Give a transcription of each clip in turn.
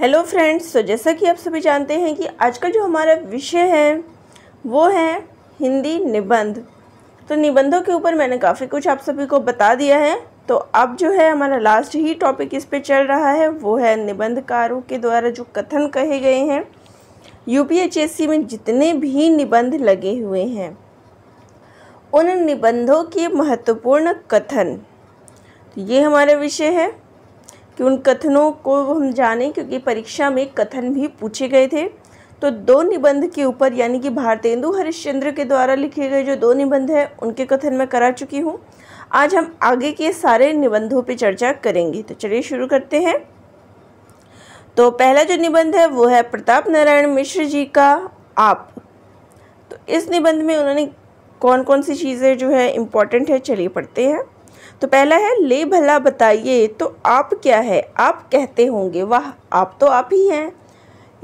hello friends तो जैसा कि आप सभी जानते हैं कि आज का जो हमारा विषय है वो है हिंदी निबंध तो निबंधों के ऊपर मैंने काफ़ी कुछ आप सभी को बता दिया है तो अब जो है हमारा लास्ट ही टॉपिक इस पे चल रहा है वो है निबंधकारों के द्वारा जो कथन कहे गए हैं यूपीएचएससी में जितने भी निबंध लगे हुए हैं उन निबंधों के महत्वपूर्ण कथन तो ये हमारा विषय है कि उन कथनों को हम जाने क्योंकि परीक्षा में कथन भी पूछे गए थे तो दो निबंध के ऊपर यानी कि भारतेंदु हरिश्चंद्र के द्वारा लिखे गए जो दो निबंध हैं उनके कथन मैं करा चुकी हूँ आज हम आगे के सारे निबंधों पर चर्चा करेंगे तो चलिए शुरू करते हैं तो पहला जो निबंध है वो है प्रताप नारायण मिश्र जी का आप तो इस निबंध में उन्होंने कौन कौन सी चीज़ें जो है इम्पॉर्टेंट है चलिए पढ़ते हैं तो पहला है ले भला बताइए तो आप क्या है आप कहते होंगे वाह आप तो आप ही हैं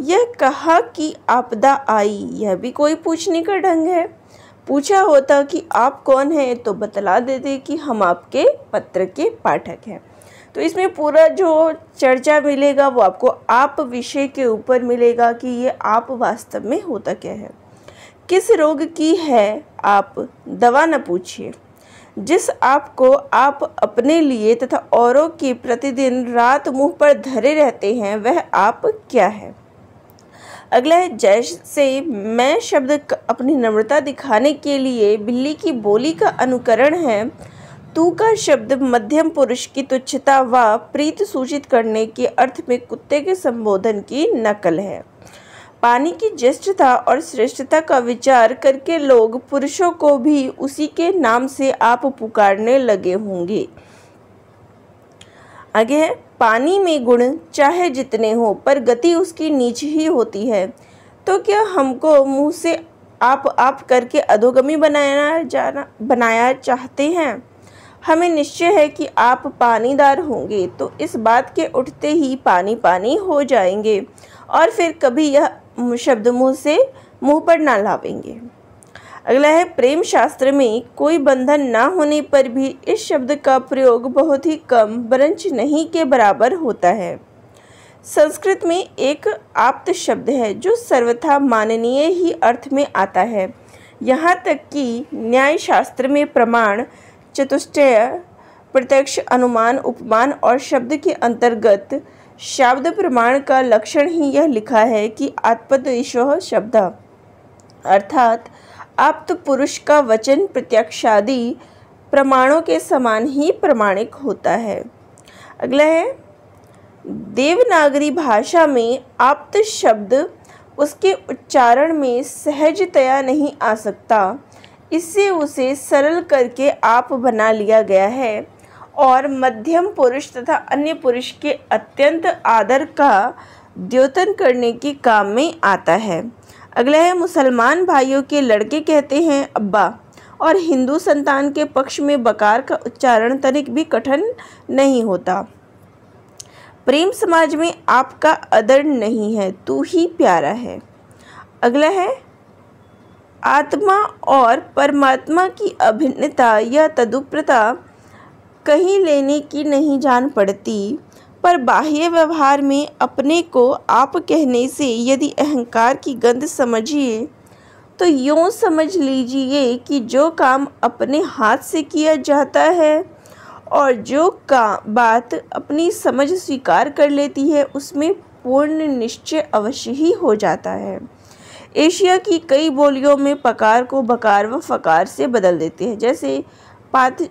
यह कहा कि आपदा आई यह भी कोई पूछने का ढंग है पूछा होता कि आप कौन हैं तो बतला देते कि हम आपके पत्र के पाठक हैं तो इसमें पूरा जो चर्चा मिलेगा वो आपको आप विषय के ऊपर मिलेगा कि ये आप वास्तव में होता क्या है किस रोग की है आप दवा न पूछिए जिस आप को आप अपने लिए तथा औरों की प्रतिदिन रात मुंह पर धरे रहते हैं वह आप क्या है अगला है जैसे मैं शब्द अपनी नम्रता दिखाने के लिए बिल्ली की बोली का अनुकरण है तू का शब्द मध्यम पुरुष की तुच्छता व प्रीत सूचित करने के अर्थ में कुत्ते के संबोधन की नकल है पानी की ज्येष्ठता और श्रेष्ठता का विचार करके लोग पुरुषों को भी उसी के नाम से आप पुकारने लगे होंगे आगे पानी में गुण चाहे जितने हो पर गति उसकी नीच ही होती है तो क्या हमको मुंह से आप आप करके अधोगमी बनाया जाना बनाया चाहते हैं हमें निश्चय है कि आप पानीदार होंगे तो इस बात के उठते ही पानी पानी हो जाएंगे और फिर कभी यह शब्द मुँह से मुँह पर ना लावेंगे अगला है प्रेम शास्त्र में कोई बंधन ना होने पर भी इस शब्द का प्रयोग बहुत ही कम ब्रंच नहीं के बराबर होता है संस्कृत में एक आप्त शब्द है जो सर्वथा माननीय ही अर्थ में आता है यहाँ तक कि न्याय शास्त्र में प्रमाण चतुष्टय प्रत्यक्ष अनुमान उपमान और शब्द के अंतर्गत शब्द प्रमाण का लक्षण ही यह लिखा है कि आत्पद ईश्व शब्द अर्थात आप्त पुरुष का वचन प्रत्यक्षादि प्रमाणों के समान ही प्रमाणिक होता है अगला है देवनागरी भाषा में आप्त शब्द उसके उच्चारण में सहजतया नहीं आ सकता इससे उसे सरल करके आप बना लिया गया है और मध्यम पुरुष तथा अन्य पुरुष के अत्यंत आदर का द्योतन करने के काम में आता है अगला है मुसलमान भाइयों के लड़के कहते हैं अब्बा और हिंदू संतान के पक्ष में बकार का उच्चारण तनिक भी कठिन नहीं होता प्रेम समाज में आपका अदर नहीं है तू ही प्यारा है अगला है आत्मा और परमात्मा की अभिन्नता या तदुप्रता कहीं लेने की नहीं जान पड़ती पर बाह्य व्यवहार में अपने को आप कहने से यदि अहंकार की गंध समझिए तो यूँ समझ लीजिए कि जो काम अपने हाथ से किया जाता है और जो का बात अपनी समझ स्वीकार कर लेती है उसमें पूर्ण निश्चय अवश्य ही हो जाता है एशिया की कई बोलियों में पकार को बकार व फकार से बदल देते हैं जैसे पाथ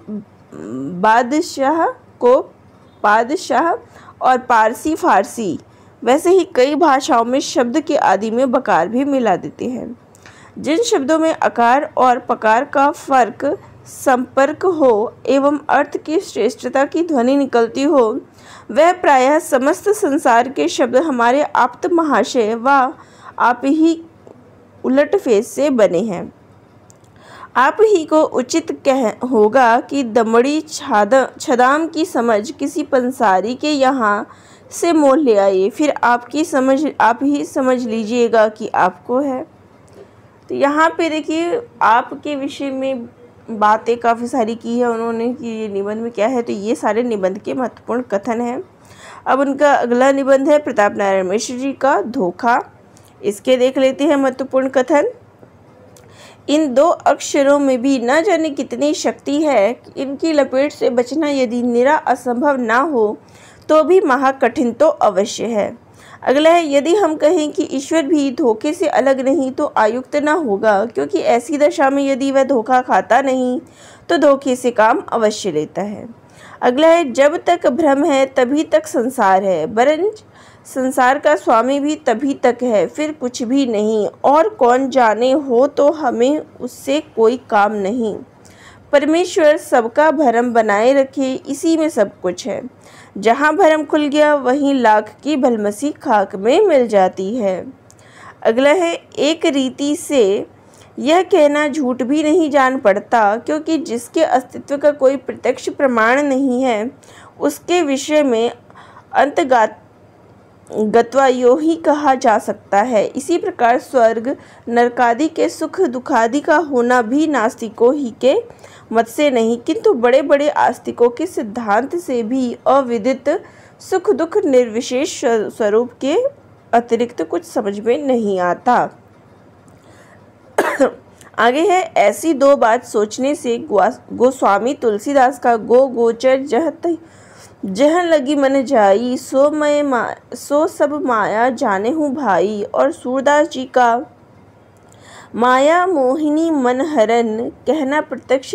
बादशाह को बादशाह और पारसी फारसी वैसे ही कई भाषाओं में शब्द के आदि में बकार भी मिला देते हैं जिन शब्दों में आकार और पकार का फर्क संपर्क हो एवं अर्थ की श्रेष्ठता की ध्वनि निकलती हो वह प्रायः समस्त संसार के शब्द हमारे आप्त महाशय व आप ही उलटफेज से बने हैं आप ही को उचित कह होगा कि दमड़ी छाद छदाम की समझ किसी पंसारी के यहाँ से मोल ले आइए फिर आपकी समझ आप ही समझ लीजिएगा कि आपको है तो यहाँ पे देखिए आपके विषय में बातें काफ़ी सारी की है उन्होंने कि ये निबंध में क्या है तो ये सारे निबंध के महत्वपूर्ण कथन हैं अब उनका अगला निबंध है प्रताप नारायण मिश्र जी का धोखा इसके देख लेते हैं महत्वपूर्ण कथन इन दो अक्षरों में भी न जाने कितनी शक्ति है इनकी लपेट से बचना यदि निरा असंभव ना हो तो भी महाकठिन तो अवश्य है अगला है यदि हम कहें कि ईश्वर भी धोखे से अलग नहीं तो आयुक्त ना होगा क्योंकि ऐसी दशा में यदि वह धोखा खाता नहीं तो धोखे से काम अवश्य लेता है अगला है जब तक भ्रम है तभी तक संसार है बरंज संसार का स्वामी भी तभी तक है फिर कुछ भी नहीं और कौन जाने हो तो हमें उससे कोई काम नहीं परमेश्वर सबका भरम बनाए रखे इसी में सब कुछ है जहाँ भरम खुल गया वहीं लाख की भलमसी खाक में मिल जाती है अगला है एक रीति से यह कहना झूठ भी नहीं जान पड़ता क्योंकि जिसके अस्तित्व का कोई प्रत्यक्ष प्रमाण नहीं है उसके विषय में अंतगात गत्वा यो ही कहा जा सकता है इसी प्रकार स्वर्ग नरकादि के सुख दुखादि का होना भी नास्तिकों ही के मत से नहीं किंतु बड़े बड़े आस्तिकों के सिद्धांत से भी अविदित सुख दुख निर्विशेष स्वरूप के अतिरिक्त कुछ समझ में नहीं आता आगे है ऐसी दो बात सोचने से गोस्वामी तुलसीदास का गो गोचर जहत जह लगी मन जाई सो मैं मा सो सब माया जाने हूँ भाई और सूरदास जी का माया मोहिनी मनहरन कहना प्रत्यक्ष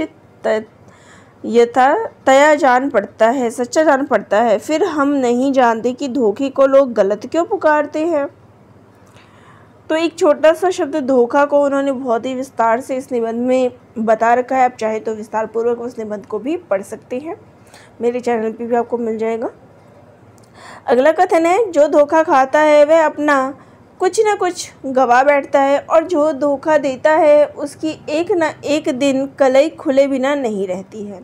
यथा तया जान पड़ता है सच्चा जान पड़ता है फिर हम नहीं जानते कि धोखे को लोग गलत क्यों पुकारते हैं तो एक छोटा सा शब्द धोखा को उन्होंने बहुत ही विस्तार से इस निबंध में बता रखा है आप चाहे तो विस्तार पूर्वक उस निबंध को भी पढ़ सकते हैं मेरे चैनल पे भी आपको मिल जाएगा अगला कथन है जो धोखा खाता है वह अपना कुछ ना कुछ गवा बैठता है और जो धोखा देता है उसकी एक ना एक दिन कलई खुले बिना नहीं रहती है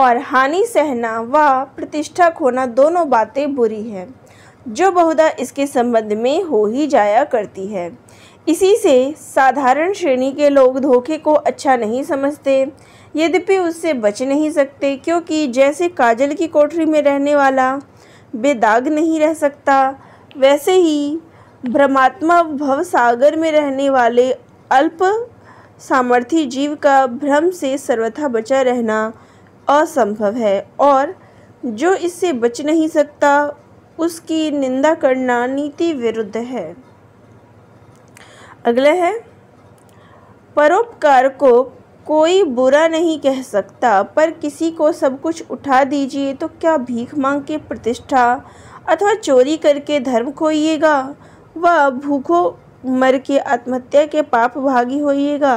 और हानि सहना व प्रतिष्ठा खोना दोनों बातें बुरी हैं जो बहुधा इसके संबंध में हो ही जाया करती है इसी से साधारण श्रेणी के लोग धोखे को अच्छा नहीं समझते यद्यपि उससे बच नहीं सकते क्योंकि जैसे काजल की कोठरी में रहने वाला बेदाग नहीं रह सकता वैसे ही भ्रमात्मा भव सागर में रहने वाले अल्प सामर्थी जीव का भ्रम से सर्वथा बचा रहना असंभव है और जो इससे बच नहीं सकता उसकी निंदा करना नीति विरुद्ध है अगला है परोपकार को कोई बुरा नहीं कह सकता पर किसी को सब कुछ उठा दीजिए तो क्या भीख मांग के प्रतिष्ठा अथवा चोरी करके धर्म खोइएगा व भूखों मर के आत्महत्या के पाप भागी होइएगा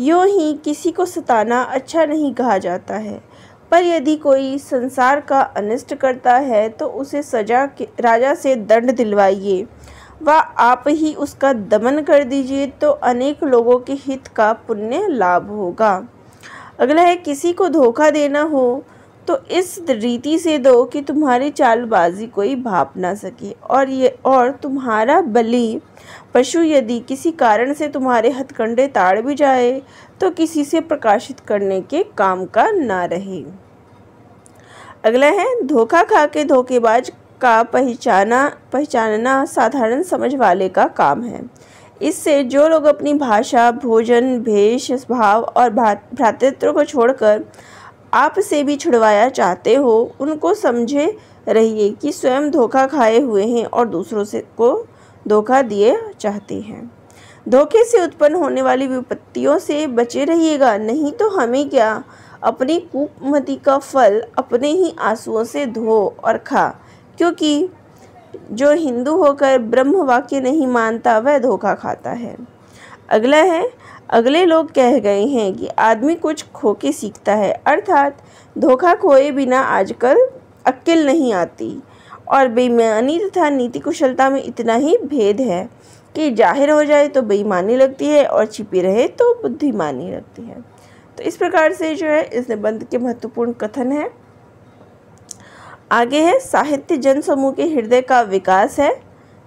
यूँ ही किसी को सताना अच्छा नहीं कहा जाता है पर यदि कोई संसार का अनिष्ट करता है तो उसे सजा के राजा से दंड दिलवाइए व आप ही उसका दमन कर दीजिए तो अनेक लोगों के हित का पुण्य लाभ होगा अगला है किसी को धोखा देना हो तो इस रीति से दो कि तुम्हारी चालबाजी कोई भाप ना सके और ये और तुम्हारा बलि पशु यदि किसी कारण से तुम्हारे हथकंडे ताड़ भी जाए तो किसी से प्रकाशित करने के काम का ना रहे अगला है धोखा खा के धोखेबाज का पहचाना पहचानना साधारण समझ वाले का काम है इससे जो लोग अपनी भाषा भोजन भेष भाव और भ्रातृत्व को छोड़कर आपसे भी छुड़वाया चाहते हो उनको समझे रहिए कि स्वयं धोखा खाए हुए हैं और दूसरों से को धोखा दिए चाहते हैं धोखे से उत्पन्न होने वाली विपत्तियों से बचे रहिएगा नहीं तो हमें क्या अपनी कूपमति का फल अपने ही आंसुओं से धो और खा क्योंकि जो हिंदू होकर ब्रह्म वाक्य नहीं मानता वह धोखा खाता है अगला है अगले लोग कह गए हैं कि आदमी कुछ खो के सीखता है अर्थात धोखा खोए बिना आजकल अक्ल नहीं आती और बेईमानी तथा नीति कुशलता में इतना ही भेद है कि जाहिर हो जाए तो बेईमानी लगती है और छिपी रहे तो बुद्धिमानी लगती है तो इस प्रकार से जो है इस निबंध के महत्वपूर्ण कथन है आगे है साहित्य जन समूह के हृदय का विकास है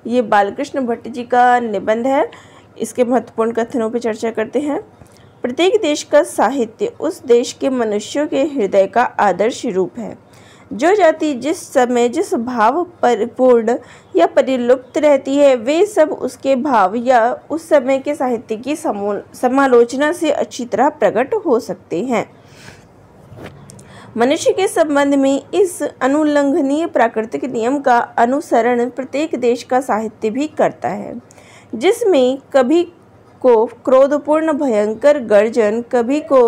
ये बालकृष्ण भट्ट जी का निबंध है इसके महत्वपूर्ण कथनों पर चर्चा करते हैं प्रत्येक देश का साहित्य उस देश के मनुष्यों के हृदय का आदर्श रूप है जो जाति जिस समय जिस भाव परिपूर्ण या परिलुप्त रहती है वे सब उसके भाव या उस समय के साहित्य की समालोचना से अच्छी तरह प्रकट हो सकते हैं मनुष्य के संबंध में इस अनुल्लंघनीय प्राकृतिक नियम का अनुसरण प्रत्येक देश का साहित्य भी करता है जिसमें कभी को क्रोधपूर्ण भयंकर गर्जन कभी को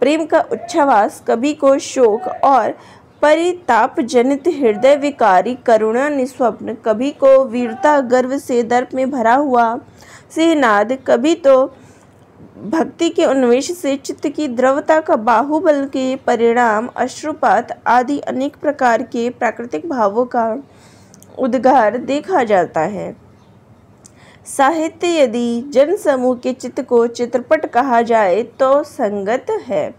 प्रेम का उच्छावास कभी को शोक और परिताप जनित हृदय विकारी करुणा निस्वप्न कभी को वीरता गर्व से दर्प में भरा हुआ सिहनाद कभी तो भक्ति के उन्मेष से चित्त की द्रवता का बाहुबल के परिणाम अश्रुपात आदि अनेक प्रकार के प्राकृतिक भावों का उद्घार देखा जाता है साहित्य यदि जन समूह के चित्त को चित्रपट कहा जाए तो संगत है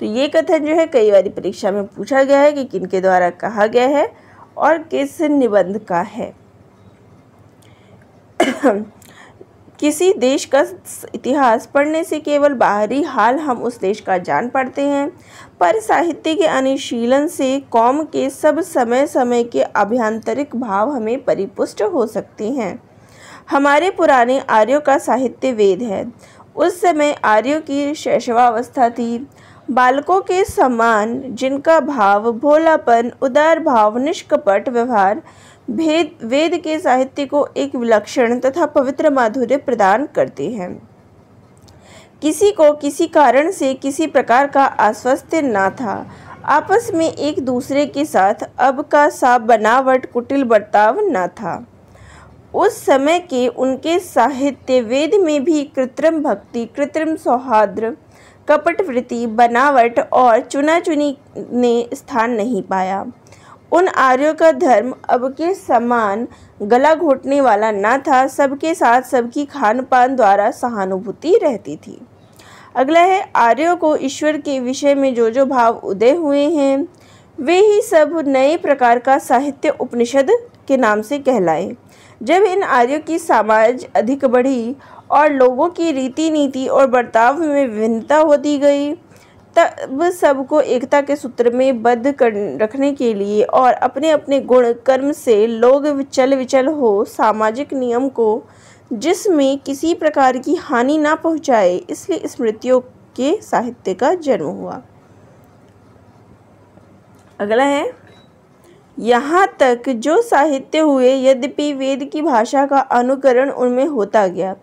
तो ये कथन जो है कई बार परीक्षा में पूछा गया है कि किनके द्वारा कहा गया है और किस निबंध का है किसी देश का इतिहास पढ़ने से केवल बाहरी हाल हम उस देश का जान पड़ते हैं पर साहित्य के अनुशीलन से कौम के सब समय समय के अभ्यंतरिक भाव हमें परिपुष्ट हो सकते हैं हमारे पुराने आर्यों का साहित्य वेद है उस समय आर्यों की शैशवावस्था थी बालकों के समान जिनका भाव भोलापन उदार भाव निष्कपट व्यवहार भेद वेद के साहित्य को एक विलक्षण तथा पवित्र माधुर्य प्रदान करते हैं किसी को किसी कारण से किसी प्रकार का अस्वस्थ्य ना था आपस में एक दूसरे के साथ अब का सा बनावट कुटिल बर्ताव न था उस समय के उनके साहित्य वेद में भी कृत्रिम भक्ति कृत्रिम सौहार्द कपटवृत्ति बनावट और चुना चुनी ने स्थान नहीं पाया उन आर्यों का धर्म अब के समान गला घोटने वाला न था सबके साथ सबकी खान पान द्वारा सहानुभूति रहती थी अगला है आर्यों को ईश्वर के विषय में जो जो भाव उदय हुए हैं वे ही सब नए प्रकार का साहित्य उपनिषद के नाम से कहलाए जब इन आर्यों की समाज अधिक बढ़ी और लोगों की रीति नीति और बर्ताव में भिन्नता होती गई तब सबको एकता के सूत्र में बद्ध कर रखने के लिए और अपने अपने गुण कर्म से लोग विचल विचल हो सामाजिक नियम को जिसमें किसी प्रकार की हानि ना पहुंचाए इसलिए स्मृतियों के साहित्य का जन्म हुआ अगला है यहाँ तक जो साहित्य हुए यद्यपि वेद की भाषा का अनुकरण उनमें होता गया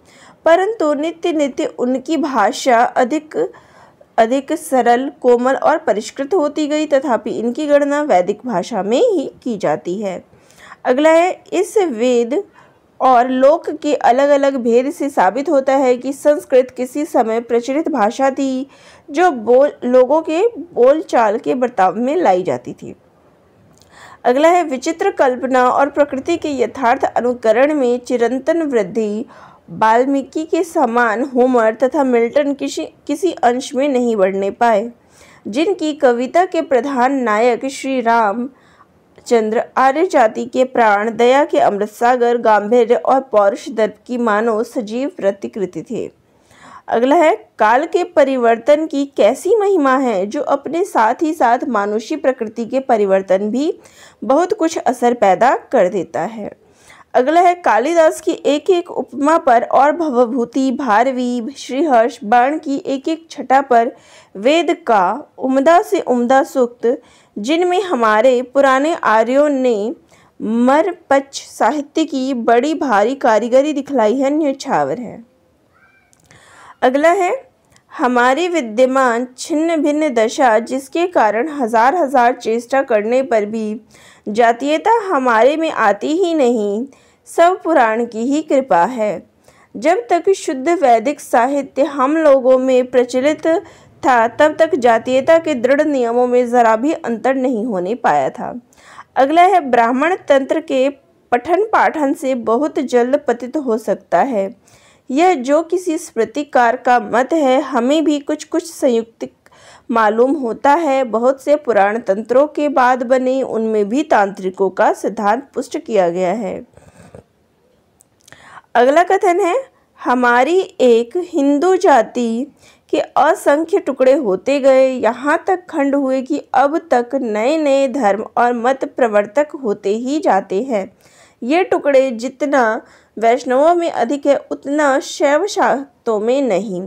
परंतु नित्य नित्य उनकी भाषा अधिक अधिक सरल कोमल और परिष्कृत होती गई तथापि इनकी गणना वैदिक भाषा में ही की जाती है अगला है इस वेद और लोक के अलग अलग भेद से साबित होता है कि संस्कृत किसी समय प्रचलित भाषा थी जो बोल लोगों के बोलचाल के बर्ताव में लाई जाती थी अगला है विचित्र कल्पना और प्रकृति के यथार्थ अनुकरण में चिरंतन वृद्धि बाल्मीकि के समान होमर तथा मिल्टन किसी किसी अंश में नहीं बढ़ने पाए जिनकी कविता के प्रधान नायक श्री राम चंद्र आर्य जाति के प्राण दया के अमृत सागर गांधीर्य और पौरुष दर्प की मानव सजीव प्रतिकृति थे अगला है काल के परिवर्तन की कैसी महिमा है जो अपने साथ ही साथ मानुषी प्रकृति के परिवर्तन भी बहुत कुछ असर पैदा कर देता है अगला है कालिदास की एक एक उपमा पर और भवभूति भारवी श्रीहर्ष बाण की एक एक छटा पर वेद का उम्दा से उम्दा सूक्त जिनमें हमारे पुराने आर्यों ने मरपच साहित्य की बड़ी भारी कारीगरी दिखलाई है न्यौछावर है अगला है हमारी विद्यमान छिन्न भिन्न दशा जिसके कारण हजार हजार चेष्टा करने पर भी जातीयता हमारे में आती ही नहीं सब पुराण की ही कृपा है जब तक शुद्ध वैदिक साहित्य हम लोगों में प्रचलित था तब तक जातीयता के दृढ़ नियमों में ज़रा भी अंतर नहीं होने पाया था अगला है ब्राह्मण तंत्र के पठन पाठन से बहुत जल्द पतित हो सकता है यह जो किसी स्मृतिकार का मत है हमें भी कुछ कुछ संयुक्त मालूम होता है बहुत से पुराण तंत्रों के बाद बने उनमें भी तांत्रिकों का सिद्धांत पुष्ट किया गया है अगला कथन है हमारी एक हिंदू जाति के असंख्य टुकड़े होते गए यहाँ तक खंड हुए कि अब तक नए नए धर्म और मत प्रवर्तक होते ही जाते हैं ये टुकड़े जितना वैष्णवों में अधिक है उतना शैव शाक्तों में नहीं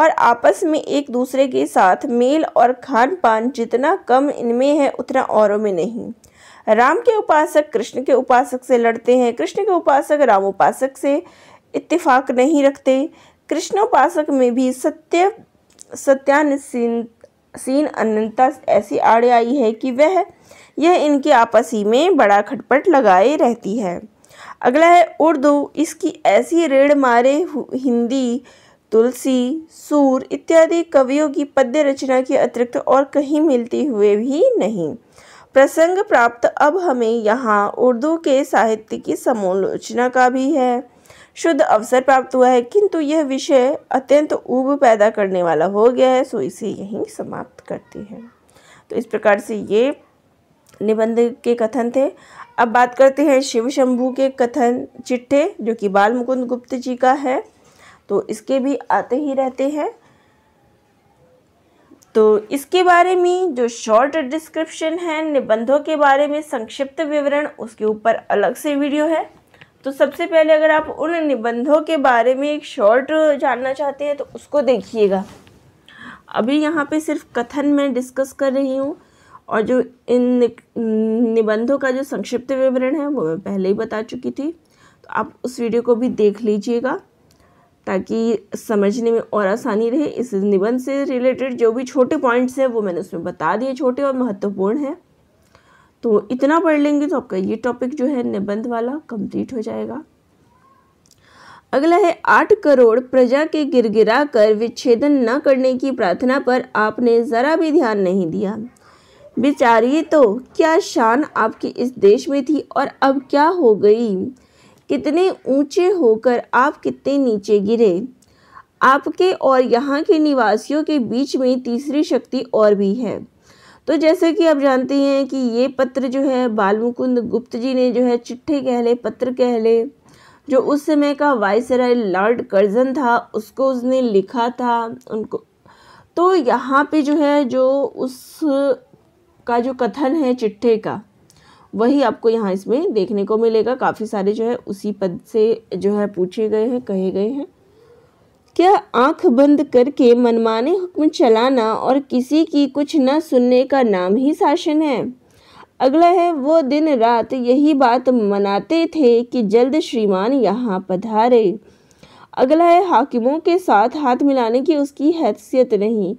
और आपस में एक दूसरे के साथ मेल और खान पान जितना कम इनमें है उतना औरों में नहीं राम के उपासक कृष्ण के उपासक से लड़ते हैं कृष्ण के उपासक राम उपासक से इत्तेफाक नहीं रखते कृष्णोपासक में भी सत्य सत्यानसीन सीन अनंता ऐसी आड़े आई है कि वह यह इनके आपसी में बड़ा खटपट लगाए रहती है अगला है उर्दू इसकी ऐसी रेड़ मारे हिंदी तुलसी सूर इत्यादि कवियों की पद्य रचना के अतिरिक्त और कहीं मिलती हुए भी नहीं प्रसंग प्राप्त अब हमें यहाँ उर्दू के साहित्य की समालोचना का भी है शुद्ध अवसर प्राप्त हुआ है किंतु यह विषय अत्यंत ऊब पैदा करने वाला हो गया है सो इसे यहीं समाप्त करती है तो इस प्रकार से ये निबंध के कथन थे अब बात करते हैं शिव शंभू के कथन चिट्ठे जो कि बाल मुकुंद गुप्त जी का है तो इसके भी आते ही रहते हैं तो इसके बारे में जो शॉर्ट डिस्क्रिप्शन है निबंधों के बारे में संक्षिप्त विवरण उसके ऊपर अलग से वीडियो है तो सबसे पहले अगर आप उन निबंधों के बारे में एक शॉर्ट जानना चाहते हैं तो उसको देखिएगा अभी यहाँ पे सिर्फ कथन में डिस्कस कर रही हूँ और जो इन निबंधों का जो संक्षिप्त विवरण है वो मैं पहले ही बता चुकी थी तो आप उस वीडियो को भी देख लीजिएगा ताकि समझने में और आसानी रहे इस निबंध से रिलेटेड जो भी छोटे पॉइंट्स हैं वो मैंने उसमें बता दिए छोटे और महत्वपूर्ण हैं तो इतना पढ़ लेंगे तो आपका ये टॉपिक जो है निबंध वाला कंप्लीट हो जाएगा अगला है आठ करोड़ प्रजा के गिरगिरा कर विच्छेदन न करने की प्रार्थना पर आपने ज़रा भी ध्यान नहीं दिया बेचारिए तो क्या शान आपकी इस देश में थी और अब क्या हो गई कितने ऊंचे होकर आप कितने नीचे गिरे आपके और यहाँ के निवासियों के बीच में तीसरी शक्ति और भी है तो जैसे कि आप जानते हैं कि ये पत्र जो है बालमुकुंद गुप्त जी ने जो है चिट्ठे कह ले पत्र कह ले जो उस समय का वायसराय लॉर्ड कर्जन था उसको उसने लिखा था उनको तो यहाँ पे जो है जो उस का जो कथन है चिट्ठे का वही आपको यहाँ इसमें देखने को मिलेगा काफ़ी सारे जो है उसी पद से जो है पूछे गए हैं कहे गए हैं क्या आंख बंद करके मनमाने हुक्म चलाना और किसी की कुछ न सुनने का नाम ही शासन है अगला है वो दिन रात यही बात मनाते थे कि जल्द श्रीमान यहाँ पधारे अगला है हाकिमों के साथ हाथ मिलाने की उसकी हैसियत नहीं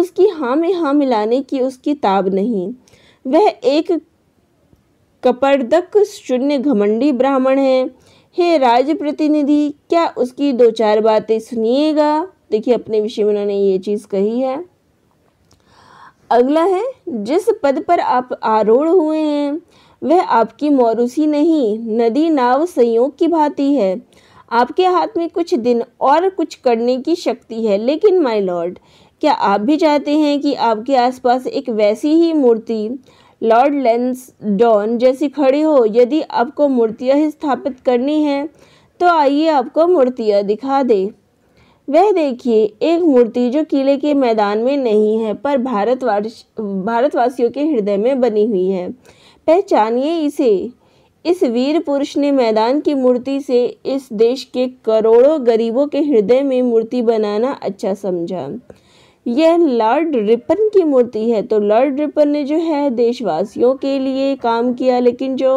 उसकी हाँ में हाँ मिलाने की उसकी ताब नहीं वह एक कपर्दक शून्य घमंडी ब्राह्मण है हे राज प्रतिनिधि क्या उसकी दो चार बातें सुनिएगा देखिए अपने विषय में उन्होंने ये चीज़ कही है अगला है जिस पद पर आप आरूढ़ हुए हैं वह आपकी मौरूसी नहीं नदी नाव संयोग की भांति है आपके हाथ में कुछ दिन और कुछ करने की शक्ति है लेकिन माय लॉर्ड क्या आप भी चाहते हैं कि आपके आसपास एक वैसी ही मूर्ति लॉर्ड डॉन जैसी खड़ी हो यदि आपको मूर्तियाँ ही स्थापित करनी है तो आइए आपको मूर्तियाँ दिखा दे वह देखिए एक मूर्ति जो किले के मैदान में नहीं है पर भारतवास भारतवासियों के हृदय में बनी हुई है पहचानिए इसे इस वीर पुरुष ने मैदान की मूर्ति से इस देश के करोड़ों गरीबों के हृदय में मूर्ति बनाना अच्छा समझा यह लॉर्ड रिपन की मूर्ति है तो लॉर्ड रिपन ने जो है देशवासियों के लिए काम किया लेकिन जो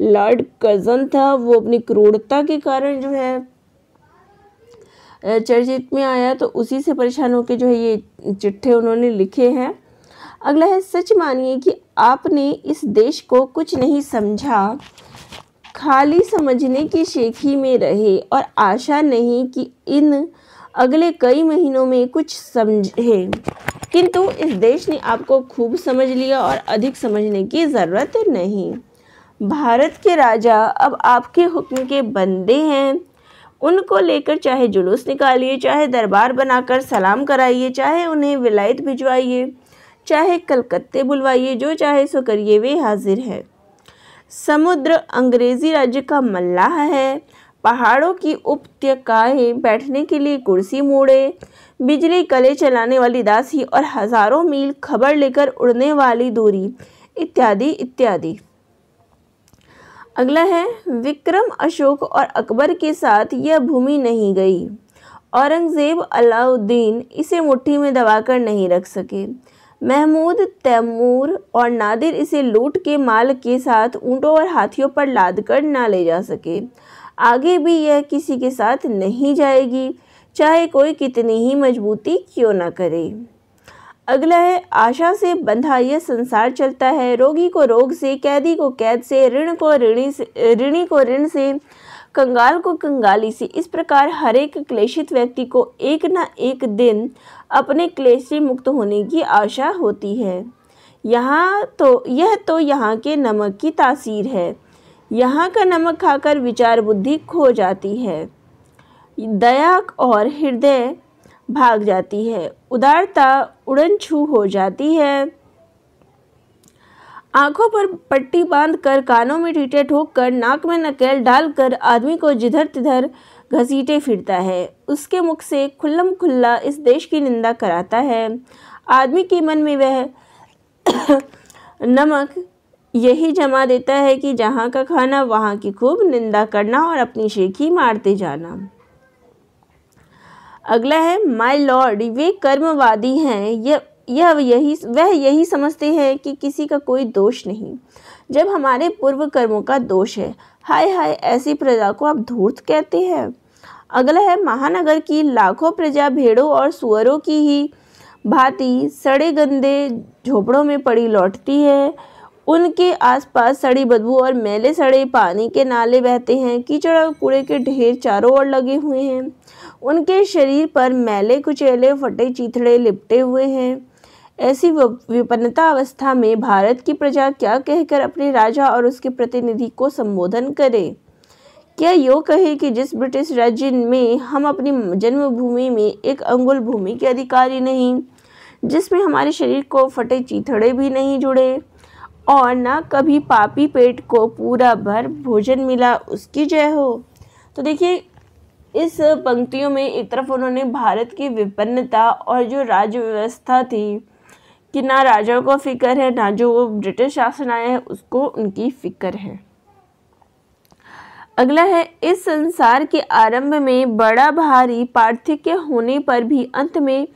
लॉर्ड कज़न था वो अपनी क्रूरता के कारण जो है चर्चित में आया तो उसी से परेशान होकर जो है ये चिट्ठे उन्होंने लिखे हैं अगला है सच मानिए कि आपने इस देश को कुछ नहीं समझा खाली समझने की शेखी में रहे और आशा नहीं कि इन अगले कई महीनों में कुछ समझे किंतु इस देश ने आपको खूब समझ लिया और अधिक समझने की ज़रूरत नहीं भारत के राजा अब आपके हुक्म के बंदे हैं उनको लेकर चाहे जुलूस निकालिए चाहे दरबार बनाकर सलाम कराइए चाहे उन्हें विलायत भिजवाइए चाहे कलकत्ते बुलवाइए जो चाहे सो करिए वे हाजिर है समुद्र अंग्रेज़ी राज्य का मल्लाह है पहाड़ों की उपत्यकाएं बैठने के लिए कुर्सी मोड़े बिजली कले चलाने वाली दासी और हजारों मील खबर लेकर उड़ने वाली दूरी इत्यादि इत्यादि अगला है विक्रम अशोक और अकबर के साथ यह भूमि नहीं गई औरंगज़ेब अलाउद्दीन इसे मुट्ठी में दबाकर नहीं रख सके महमूद तैमूर और नादिर इसे लूट के माल के साथ ऊँटों और हाथियों पर लाद कर ना ले जा सके आगे भी यह किसी के साथ नहीं जाएगी चाहे कोई कितनी ही मजबूती क्यों ना करे अगला है आशा से बंधा यह संसार चलता है रोगी को रोग से कैदी को कैद से ऋण को ऋणी से ऋणी को ऋण से कंगाल को कंगाली से इस प्रकार हर एक क्लेशित व्यक्ति को एक न एक दिन अपने क्लेश से मुक्त होने की आशा होती है यहाँ तो यह तो यहाँ के नमक की तासीर है यहाँ का नमक खाकर विचार बुद्धि खो जाती है दया और हृदय भाग जाती है उदारता उड़न छू हो जाती है आंखों पर पट्टी बांध कर कानों में टीटे ठोक कर नाक में नकेल डालकर आदमी को जिधर तिधर घसीटे फिरता है उसके मुख से खुल्लम खुल्ला इस देश की निंदा कराता है आदमी के मन में वह नमक यही जमा देता है कि जहाँ का खाना वहाँ की खूब निंदा करना और अपनी शेखी मारते जाना अगला है माय लॉर्ड वे कर्मवादी हैं यह यह यही वह यही समझते हैं कि किसी का कोई दोष नहीं जब हमारे पूर्व कर्मों का दोष है हाय हाय ऐसी प्रजा को आप धूर्त कहते हैं अगला है महानगर की लाखों प्रजा भेड़ों और सुअरों की ही भांति सड़े गंदे झोपड़ों में पड़ी लौटती है उनके आसपास सड़ी बदबू और मैले सड़े पानी के नाले बहते हैं कीचड़ और कूड़े के ढेर चारों ओर लगे हुए हैं उनके शरीर पर मैले कुचेले फटे चीथड़े लिपटे हुए हैं ऐसी विपन्नता अवस्था में भारत की प्रजा क्या कहकर अपने राजा और उसके प्रतिनिधि को संबोधन करे क्या यो कहे कि जिस ब्रिटिश राज्य में हम अपनी जन्मभूमि में एक अंगुल भूमि के अधिकारी नहीं जिसमें हमारे शरीर को फटे चीथड़े भी नहीं जुड़े और ना कभी पापी पेट को पूरा भर भोजन मिला उसकी जय हो तो देखिए इस पंक्तियों में एक तरफ उन्होंने भारत की विपन्नता और जो राज्य व्यवस्था थी कि ना राजाओं को फिक्र है ना जो वो ब्रिटिश शासन आया है उसको उनकी फिक्र है अगला है इस संसार के आरंभ में बड़ा भारी पार्थक्य होने पर भी अंत में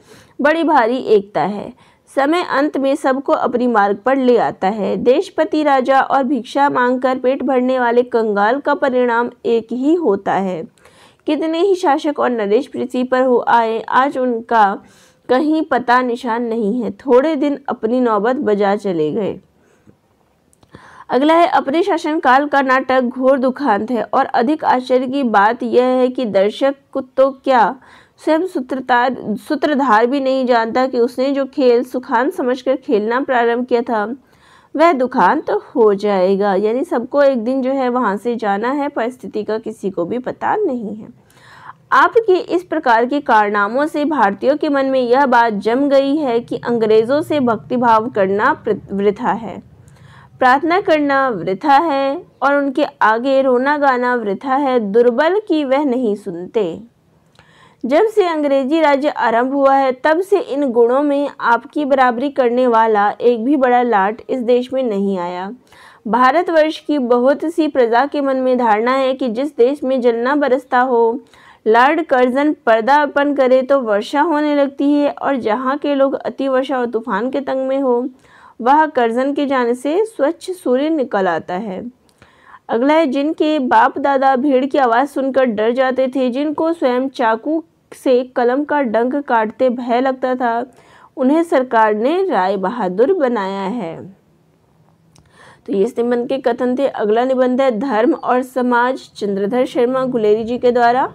बड़ी भारी एकता है समय अंत में सबको अपनी मार्ग पर ले आता है देशपति राजा और भिक्षा मांगकर पेट भरने वाले कंगाल का परिणाम एक ही होता है कितने ही शासक और नरेश पृथ्वी पर हो आए आज उनका कहीं पता निशान नहीं है थोड़े दिन अपनी नौबत बजा चले गए अगला है अपने शासनकाल का नाटक घोर दुखांत है और अधिक आश्चर्य की बात यह है कि दर्शक तो क्या स्वयं सूत्रता सूत्रधार भी नहीं जानता कि उसने जो खेल सुखान समझकर खेलना प्रारंभ किया था वह दुखान तो हो जाएगा यानी सबको एक दिन जो है वहाँ से जाना है परिस्थिति का किसी को भी पता नहीं है आपके इस प्रकार के कारनामों से भारतीयों के मन में यह बात जम गई है कि अंग्रेज़ों से भक्तिभाव करना वृथा है प्रार्थना करना वृथा है और उनके आगे रोना गाना वृथा है दुर्बल की वह नहीं सुनते जब से अंग्रेजी राज्य आरंभ हुआ है तब से इन गुणों में आपकी बराबरी करने वाला एक भी बड़ा लाट इस देश में नहीं आया भारतवर्ष की बहुत सी प्रजा के मन में धारणा है कि जिस देश में जलना बरसता हो लॉर्ड कर्जन पर्दा अर्पण करे तो वर्षा होने लगती है और जहाँ के लोग अति वर्षा और तूफान के तंग में हो वह कर्जन के जाने से स्वच्छ सूर्य निकल आता है अगला है जिनके बाप दादा भीड़ की आवाज़ सुनकर डर जाते थे जिनको स्वयं चाकू से कलम का डंक काटते भय लगता था उन्हें सरकार ने राय बहादुर बनाया है तो ये इस निबंध के कथन थे अगला निबंध है धर्म और समाज चंद्रधर शर्मा गुलेरी जी के द्वारा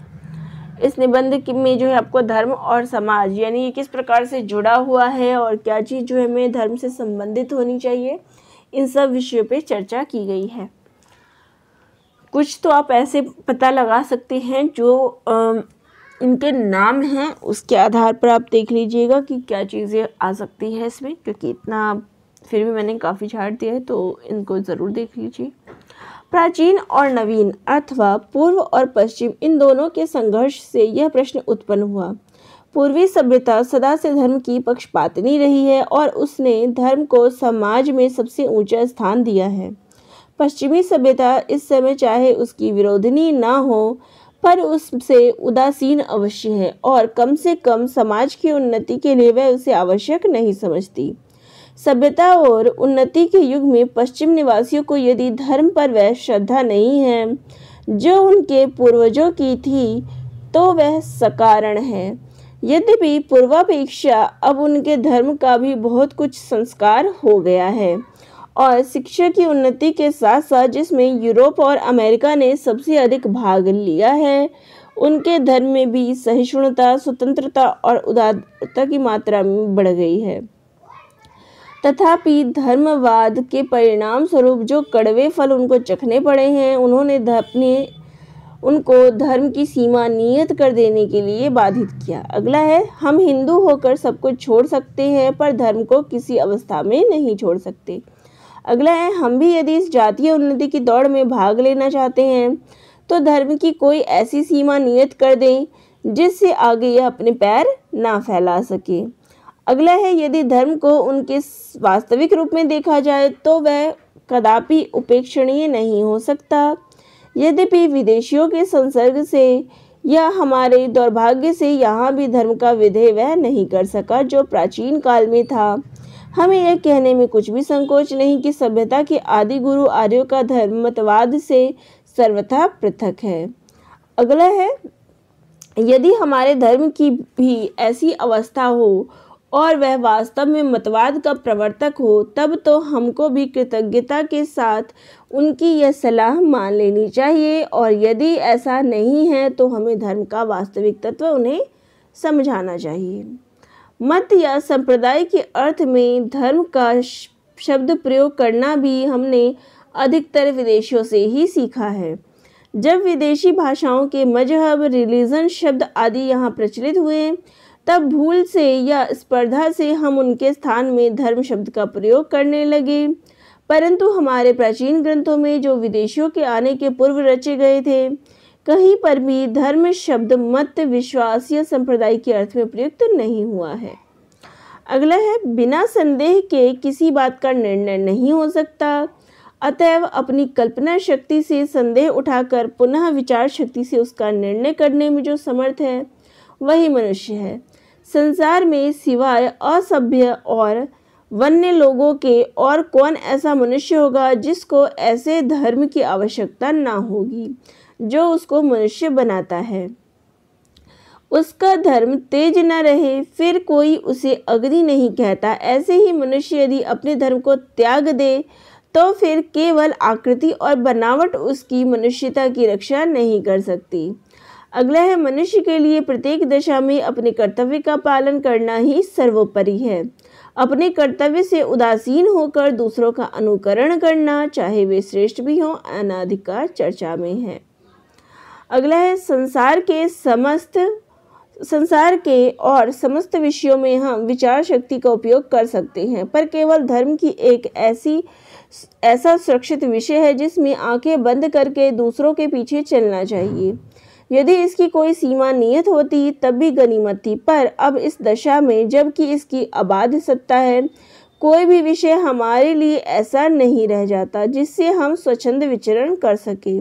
इस निबंध में जो है आपको धर्म और समाज यानी ये किस प्रकार से जुड़ा हुआ है और क्या चीज़ जो है हमें धर्म से संबंधित होनी चाहिए इन सब विषयों पे चर्चा की गई है कुछ तो आप ऐसे पता लगा सकते हैं जो इनके नाम हैं उसके आधार पर आप देख लीजिएगा कि क्या चीज़ें आ सकती है इसमें क्योंकि इतना फिर भी मैंने काफ़ी झाड़ दिया है तो इनको ज़रूर देख लीजिए प्राचीन और नवीन अथवा पूर्व और पश्चिम इन दोनों के संघर्ष से यह प्रश्न उत्पन्न हुआ पूर्वी सभ्यता सदा से धर्म की पक्षपातनी रही है और उसने धर्म को समाज में सबसे ऊंचा स्थान दिया है पश्चिमी सभ्यता इस समय चाहे उसकी विरोधनी ना हो पर उससे उदासीन अवश्य है और कम से कम समाज की उन्नति के लिए वह उसे आवश्यक नहीं समझती सभ्यता और उन्नति के युग में पश्चिम निवासियों को यदि धर्म पर वह श्रद्धा नहीं है जो उनके पूर्वजों की थी तो वह सकारण है यद्यपि पूर्वापेक्षा अब उनके धर्म का भी बहुत कुछ संस्कार हो गया है और शिक्षा की उन्नति के साथ साथ जिसमें यूरोप और अमेरिका ने सबसे अधिक भाग लिया है उनके धर्म में भी सहिष्णुता स्वतंत्रता और उदारता की मात्रा में बढ़ गई है तथापि धर्मवाद के परिणाम स्वरूप जो कड़वे फल उनको चखने पड़े हैं उन्होंने अपने उनको धर्म की सीमा नियत कर देने के लिए बाधित किया अगला है हम हिंदू होकर सब कुछ छोड़ सकते हैं पर धर्म को किसी अवस्था में नहीं छोड़ सकते अगला है हम भी यदि इस जातीय उन्नति की दौड़ में भाग लेना चाहते हैं तो धर्म की कोई ऐसी सीमा नियत कर दें जिससे आगे यह अपने पैर ना फैला सके अगला है यदि धर्म को उनके वास्तविक रूप में देखा जाए तो वह कदापि उपेक्षणीय नहीं हो सकता यद्यपि विदेशियों के संसर्ग से या हमारे दौर्भाग्य से यहाँ भी धर्म का विधेय वह नहीं कर सका जो प्राचीन काल में था हमें यह कहने में कुछ भी संकोच नहीं कि सभ्यता के आदि गुरु आर्यों का धर्मतवाद से सर्वथा पृथक है अगला है यदि हमारे धर्म की भी ऐसी अवस्था हो और वह वास्तव में मतवाद का प्रवर्तक हो तब तो हमको भी कृतज्ञता के साथ उनकी यह सलाह मान लेनी चाहिए और यदि ऐसा नहीं है तो हमें धर्म का वास्तविक तत्व उन्हें समझाना चाहिए मत या संप्रदाय के अर्थ में धर्म का शब्द प्रयोग करना भी हमने अधिकतर विदेशियों से ही सीखा है जब विदेशी भाषाओं के मजहब रिलीजन शब्द आदि यहाँ प्रचलित हुए तब भूल से या स्पर्धा से हम उनके स्थान में धर्म शब्द का प्रयोग करने लगे परंतु हमारे प्राचीन ग्रंथों में जो विदेशियों के आने के पूर्व रचे गए थे कहीं पर भी धर्म शब्द मत विश्वास या संप्रदाय के अर्थ में प्रयुक्त नहीं हुआ है अगला है बिना संदेह के किसी बात का निर्णय नहीं हो सकता अतएव अपनी कल्पना शक्ति से संदेह उठाकर पुनः विचार शक्ति से उसका निर्णय करने में जो समर्थ है वही मनुष्य है संसार में सिवाय असभ्य और वन्य लोगों के और कौन ऐसा मनुष्य होगा जिसको ऐसे धर्म की आवश्यकता ना होगी जो उसको मनुष्य बनाता है उसका धर्म तेज न रहे फिर कोई उसे अग्नि नहीं कहता ऐसे ही मनुष्य यदि अपने धर्म को त्याग दे तो फिर केवल आकृति और बनावट उसकी मनुष्यता की रक्षा नहीं कर सकती अगला है मनुष्य के लिए प्रत्येक दशा में अपने कर्तव्य का पालन करना ही सर्वोपरि है अपने कर्तव्य से उदासीन होकर दूसरों का अनुकरण करना चाहे वे श्रेष्ठ भी हों अनाधिकार चर्चा में है अगला है संसार के समस्त संसार के और समस्त विषयों में हम विचार शक्ति का उपयोग कर सकते हैं पर केवल धर्म की एक ऐसी ऐसा सुरक्षित विषय है जिसमें आंखें बंद करके दूसरों के पीछे चलना चाहिए यदि इसकी कोई सीमा नियत होती तब भी गनीमत थी पर अब इस दशा में जबकि इसकी अबाध सत्ता है कोई भी विषय हमारे लिए ऐसा नहीं रह जाता जिससे हम स्वच्छंद विचरण कर सकें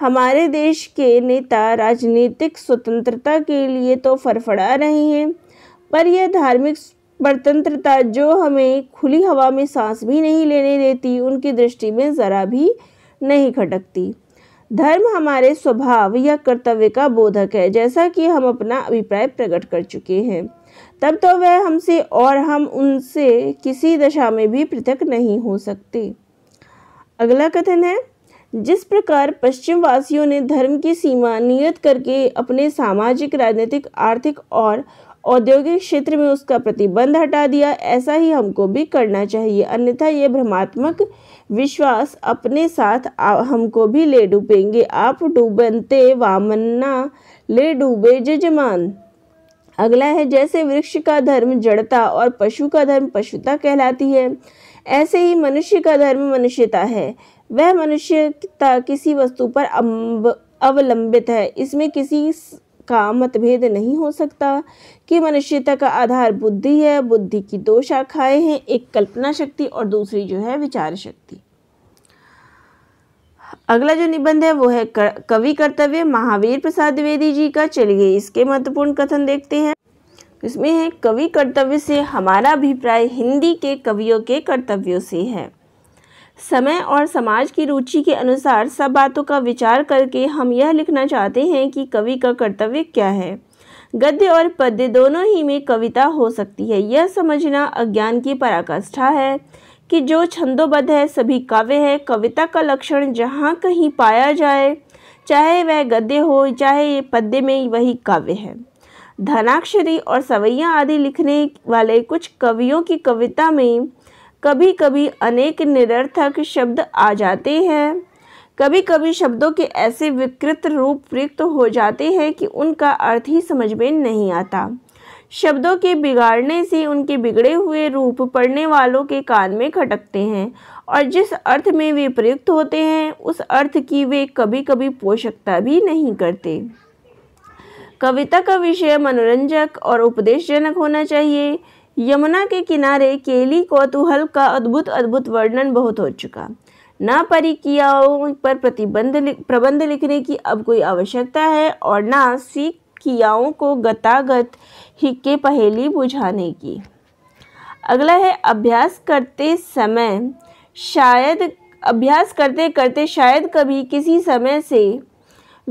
हमारे देश के नेता राजनीतिक स्वतंत्रता के लिए तो फड़फड़ा रहे हैं पर यह धार्मिक स्वतंत्रता जो हमें खुली हवा में सांस भी नहीं लेने देती उनकी दृष्टि में ज़रा भी नहीं खटकती धर्म हमारे स्वभाव या कर्तव्य का बोधक है जैसा कि हम अपना अभिप्राय प्रकट कर चुके हैं तब तो वह हमसे और हम उनसे किसी दशा में भी पृथक नहीं हो सकते अगला कथन है जिस प्रकार पश्चिम वासियों ने धर्म की सीमा नियत करके अपने सामाजिक राजनीतिक आर्थिक और औद्योगिक क्षेत्र में उसका प्रतिबंध हटा दिया ऐसा ही हमको भी करना चाहिए अन्यथा ये भ्रमात्मक विश्वास अपने साथ हमको भी ले डूबेंगे आप डूबनते वामन्ना ले डूबे जजमान अगला है जैसे वृक्ष का धर्म जड़ता और पशु का धर्म पशुता कहलाती है ऐसे ही मनुष्य का धर्म मनुष्यता है वह मनुष्य किसी वस्तु पर अवलंबित है इसमें किसी का मतभेद नहीं हो सकता कि मनुष्यता का आधार बुद्धि है बुद्धि की दो शाखाएं हैं एक कल्पना शक्ति और दूसरी जो है विचार शक्ति अगला जो निबंध है वो है कर, कवि कर्तव्य महावीर प्रसाद द्विवेदी जी का चलिए इसके महत्वपूर्ण कथन देखते हैं इसमें है कवि कर्तव्य से हमारा अभिप्राय हिंदी के कवियों के कर्तव्यों से है समय और समाज की रुचि के अनुसार सब बातों का विचार करके हम यह लिखना चाहते हैं कि कवि का कर्तव्य क्या है गद्य और पद्य दोनों ही में कविता हो सकती है यह समझना अज्ञान की पराकाष्ठा है कि जो छंदोबद्ध है सभी काव्य है कविता का लक्षण जहाँ कहीं पाया जाए चाहे वह गद्य हो चाहे पद्य में वही काव्य है धनाक्षरी और सवैया आदि लिखने वाले कुछ कवियों की कविता में कभी कभी अनेक निरर्थक शब्द आ जाते हैं कभी कभी शब्दों के ऐसे विकृत रूप प्रयुक्त हो जाते हैं कि उनका अर्थ ही समझ में नहीं आता शब्दों के बिगाड़ने से उनके बिगड़े हुए रूप पढ़ने वालों के कान में खटकते हैं और जिस अर्थ में वे प्रयुक्त होते हैं उस अर्थ की वे कभी कभी पोषकता भी नहीं करते कविता का विषय मनोरंजक और उपदेशजनक होना चाहिए यमुना के किनारे केली कौतूहल का अद्भुत अद्भुत वर्णन बहुत हो चुका ना परिक्रियाओं पर प्रतिबंध प्रबंध लिखने की अब कोई आवश्यकता है और ना कियाओं को गतागत हिक्के पहेली बुझाने की अगला है अभ्यास करते समय शायद अभ्यास करते करते शायद कभी किसी समय से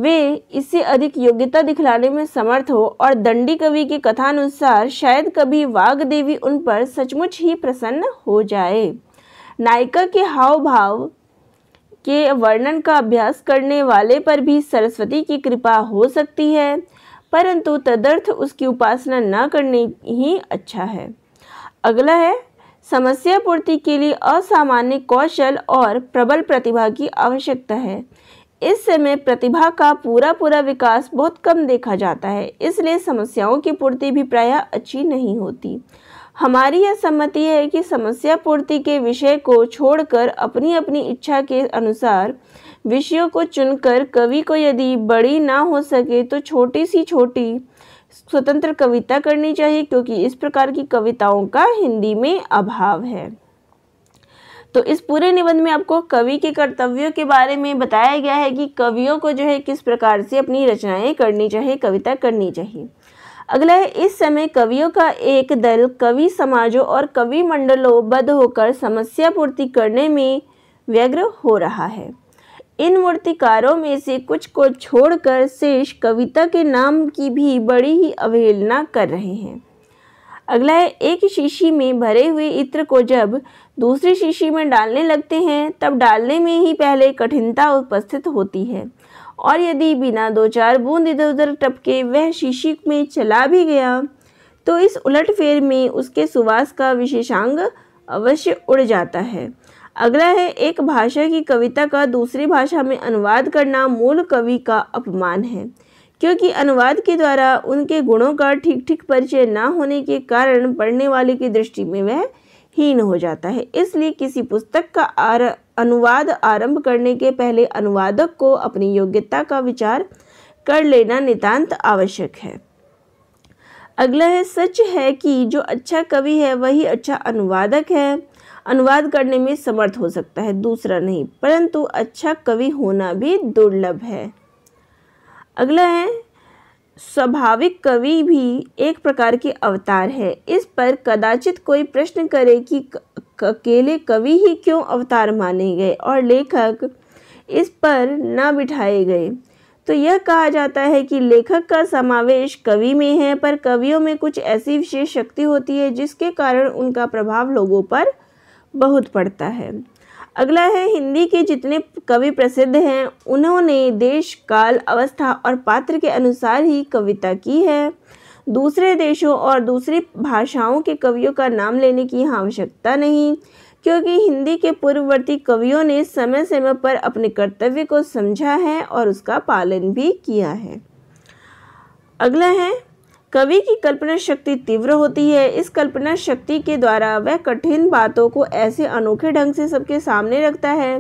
वे इससे अधिक योग्यता दिखलाने में समर्थ हो और दंडी कवि के कथानुसार शायद कभी वाघ देवी उन पर सचमुच ही प्रसन्न हो जाए नायिका के हाव भाव के वर्णन का अभ्यास करने वाले पर भी सरस्वती की कृपा हो सकती है परंतु तदर्थ उसकी उपासना न करने ही अच्छा है अगला है समस्या पूर्ति के लिए असामान्य कौशल और प्रबल प्रतिभा की आवश्यकता है इस समय प्रतिभा का पूरा पूरा विकास बहुत कम देखा जाता है इसलिए समस्याओं की पूर्ति भी प्रायः अच्छी नहीं होती हमारी यह सम्मति है कि समस्या पूर्ति के विषय को छोड़कर अपनी अपनी इच्छा के अनुसार विषयों को चुनकर कवि को यदि बड़ी ना हो सके तो छोटी सी छोटी स्वतंत्र कविता करनी चाहिए क्योंकि इस प्रकार की कविताओं का हिंदी में अभाव है तो इस पूरे निबंध में आपको कवि के कर्तव्यों के बारे में बताया गया है कि कवियों को जो है किस प्रकार से अपनी रचनाएं करनी चाहिए कविता करनी चाहिए अगला है इस समय कवियों का एक दल कवि समाजों और कवि मंडलोबद्ध होकर समस्या पूर्ति करने में व्यग्र हो रहा है इन मूर्तिकारों में से कुछ को छोड़कर शेष कविता के नाम की भी बड़ी ही अवहेलना कर रहे हैं अगला है एक शीशी में भरे हुए इत्र को जब दूसरी शीशी में डालने लगते हैं तब डालने में ही पहले कठिनता उपस्थित होती है और यदि बिना दो चार बूंद इधर उधर टपके वह शीशी में चला भी गया तो इस उलटफेर में उसके सुवास का विशेषांग अवश्य उड़ जाता है अगला है एक भाषा की कविता का दूसरी भाषा में अनुवाद करना मूल कवि का अपमान है क्योंकि अनुवाद के द्वारा उनके गुणों का ठीक ठीक परिचय न होने के कारण पढ़ने वाले की दृष्टि में वह हीन हो जाता है इसलिए किसी पुस्तक का आर अनुवाद आरंभ करने के पहले अनुवादक को अपनी योग्यता का विचार कर लेना नितांत आवश्यक है अगला है सच है कि जो अच्छा कवि है वही अच्छा अनुवादक है अनुवाद करने में समर्थ हो सकता है दूसरा नहीं परंतु अच्छा कवि होना भी दुर्लभ है अगला है स्वाभाविक कवि भी एक प्रकार के अवतार है इस पर कदाचित कोई प्रश्न करे कि अकेले कवि ही क्यों अवतार माने गए और लेखक इस पर न बिठाए गए तो यह कहा जाता है कि लेखक का समावेश कवि में है पर कवियों में कुछ ऐसी विशेष शक्ति होती है जिसके कारण उनका प्रभाव लोगों पर बहुत पड़ता है अगला है हिंदी के जितने कवि प्रसिद्ध हैं उन्होंने देश काल अवस्था और पात्र के अनुसार ही कविता की है दूसरे देशों और दूसरी भाषाओं के कवियों का नाम लेने की यहाँ आवश्यकता नहीं क्योंकि हिंदी के पूर्ववर्ती कवियों ने समय समय पर अपने कर्तव्य को समझा है और उसका पालन भी किया है अगला है कवि की कल्पना शक्ति तीव्र होती है इस कल्पना शक्ति के द्वारा वह कठिन बातों को ऐसे अनोखे ढंग से सबके सामने रखता है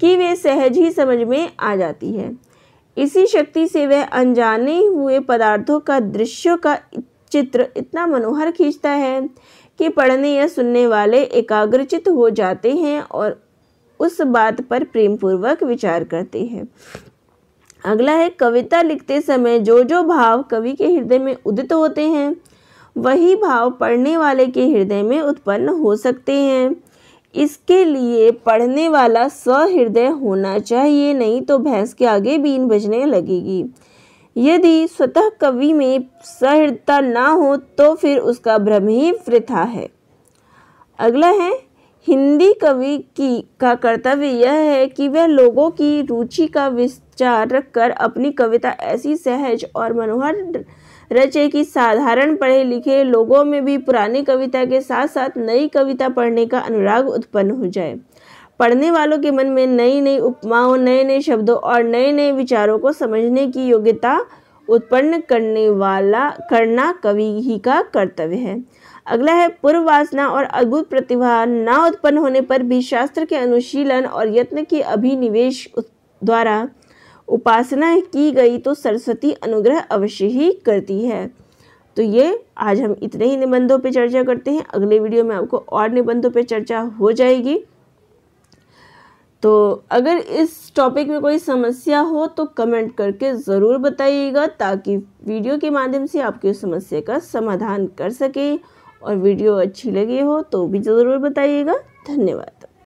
कि वे सहज ही समझ में आ जाती है इसी शक्ति से वह अनजाने हुए पदार्थों का दृश्यों का चित्र इतना मनोहर खींचता है कि पढ़ने या सुनने वाले एकाग्रचित हो जाते हैं और उस बात पर प्रेमपूर्वक विचार करते हैं अगला है कविता लिखते समय जो जो भाव कवि के हृदय में उदित होते हैं वही भाव पढ़ने वाले के हृदय में उत्पन्न हो सकते हैं इसके लिए पढ़ने वाला सहृदय होना चाहिए नहीं तो भैंस के आगे बीन बजने लगेगी यदि स्वतः कवि में सहृदता ना हो तो फिर उसका भ्रम ही वृथा है अगला है हिंदी कवि की का कर्तव्य यह है कि वह लोगों की रुचि का विचार रखकर अपनी कविता ऐसी सहज और मनोहर रचे कि साधारण पढ़े लिखे लोगों में भी पुरानी कविता के साथ साथ नई कविता पढ़ने का अनुराग उत्पन्न हो जाए पढ़ने वालों के मन में नई नई उपमाओं नए नए शब्दों और नए नए विचारों को समझने की योग्यता उत्पन्न करने वाला करना कवि ही का कर्तव्य है अगला है पूर्व वासना और अद्भुत प्रतिभा ना उत्पन्न होने पर भी शास्त्र के अनुशीलन और यत्न के अभिनिवेश द्वारा उपासना की गई तो सरस्वती अनुग्रह अवश्य ही करती है तो ये आज हम इतने ही निबंधों पर चर्चा करते हैं अगले वीडियो में आपको और निबंधों पर चर्चा हो जाएगी तो अगर इस टॉपिक में कोई समस्या हो तो कमेंट करके ज़रूर बताइएगा ताकि वीडियो के माध्यम से आपकी समस्या का समाधान कर सकें और वीडियो अच्छी लगी हो तो भी ज़रूर बताइएगा धन्यवाद